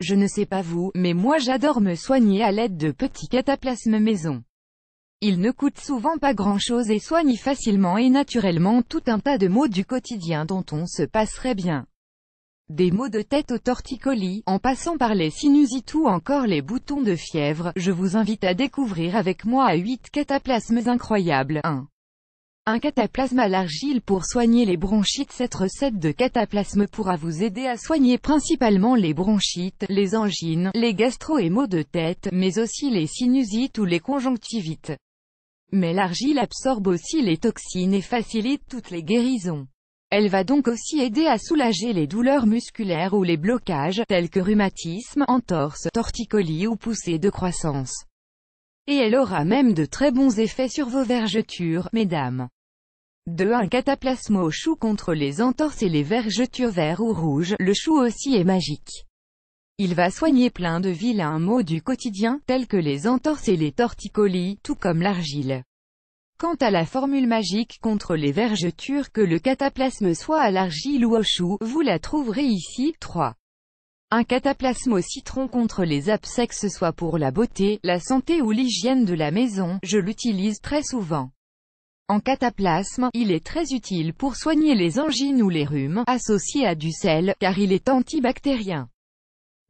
Je ne sais pas vous, mais moi j'adore me soigner à l'aide de petits cataplasmes maison. Ils ne coûtent souvent pas grand-chose et soignent facilement et naturellement tout un tas de maux du quotidien dont on se passerait bien. Des maux de tête au torticolis, en passant par les sinusites ou encore les boutons de fièvre, je vous invite à découvrir avec moi 8 cataplasmes incroyables. 1. Un cataplasme à l'argile pour soigner les bronchites Cette recette de cataplasme pourra vous aider à soigner principalement les bronchites, les angines, les gastro et maux de tête, mais aussi les sinusites ou les conjonctivites. Mais l'argile absorbe aussi les toxines et facilite toutes les guérisons. Elle va donc aussi aider à soulager les douleurs musculaires ou les blocages, tels que rhumatisme, entorse, torticolis ou poussée de croissance et elle aura même de très bons effets sur vos vergetures, mesdames. 2. Un cataplasme au chou contre les entorses et les vergetures verts ou rouges, le chou aussi est magique. Il va soigner plein de vilains mot du quotidien, tels que les entorses et les torticolis, tout comme l'argile. Quant à la formule magique contre les vergetures que le cataplasme soit à l'argile ou au chou, vous la trouverez ici. 3. Un cataplasme au citron contre les ce soit pour la beauté, la santé ou l'hygiène de la maison, je l'utilise très souvent. En cataplasme, il est très utile pour soigner les angines ou les rhumes, associés à du sel, car il est antibactérien.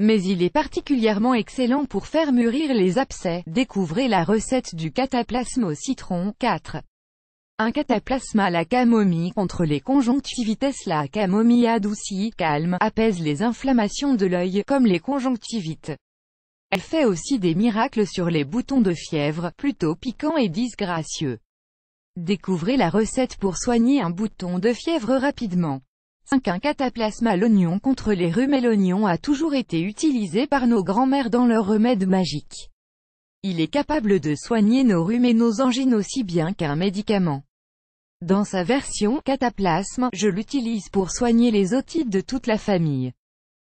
Mais il est particulièrement excellent pour faire mûrir les abcès. Découvrez la recette du cataplasme au citron. 4. Un cataplasme à la camomille, contre les conjonctivites la camomille adoucit, calme, apaise les inflammations de l'œil, comme les conjonctivites. Elle fait aussi des miracles sur les boutons de fièvre, plutôt piquants et disgracieux. Découvrez la recette pour soigner un bouton de fièvre rapidement. 5. Un à L'oignon contre les rhumes l'oignon a toujours été utilisé par nos grands-mères dans leurs remèdes magiques. Il est capable de soigner nos rhumes et nos angines aussi bien qu'un médicament. Dans sa version cataplasme, je l'utilise pour soigner les otites de toute la famille.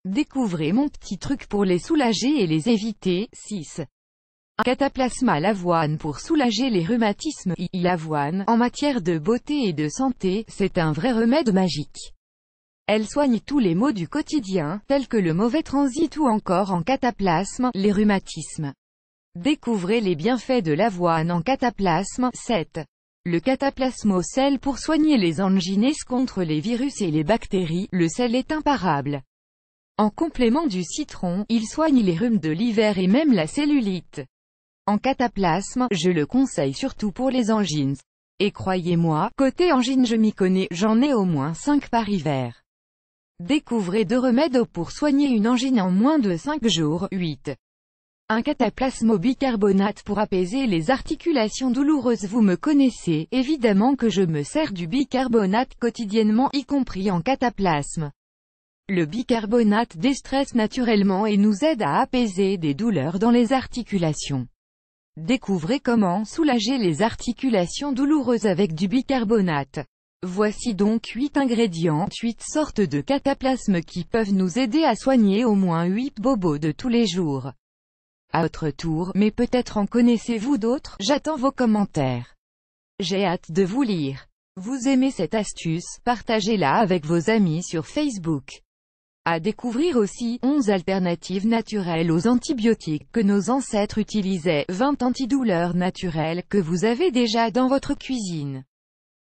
Découvrez mon petit truc pour les soulager et les éviter. 6. Un cataplasma l'avoine pour soulager les rhumatismes, l'avoine, en matière de beauté et de santé, c'est un vrai remède magique. Elle soigne tous les maux du quotidien, tels que le mauvais transit ou encore en cataplasme, les rhumatismes. Découvrez les bienfaits de l'avoine en cataplasme, 7. Le cataplasmo-sel pour soigner les angines contre les virus et les bactéries, le sel est imparable. En complément du citron, il soigne les rhumes de l'hiver et même la cellulite. En cataplasme, je le conseille surtout pour les angines. Et croyez-moi, côté angine je m'y connais, j'en ai au moins 5 par hiver. Découvrez deux remèdes pour soigner une angine en moins de 5 jours. 8. Un cataplasme au bicarbonate pour apaiser les articulations douloureuses Vous me connaissez, évidemment que je me sers du bicarbonate quotidiennement, y compris en cataplasme. Le bicarbonate déstresse naturellement et nous aide à apaiser des douleurs dans les articulations. Découvrez comment soulager les articulations douloureuses avec du bicarbonate. Voici donc 8 ingrédients, 8 sortes de cataplasmes qui peuvent nous aider à soigner au moins 8 bobos de tous les jours. À votre tour, mais peut-être en connaissez-vous d'autres, j'attends vos commentaires. J'ai hâte de vous lire. Vous aimez cette astuce, partagez-la avec vos amis sur Facebook. À découvrir aussi, 11 alternatives naturelles aux antibiotiques que nos ancêtres utilisaient, 20 antidouleurs naturelles que vous avez déjà dans votre cuisine.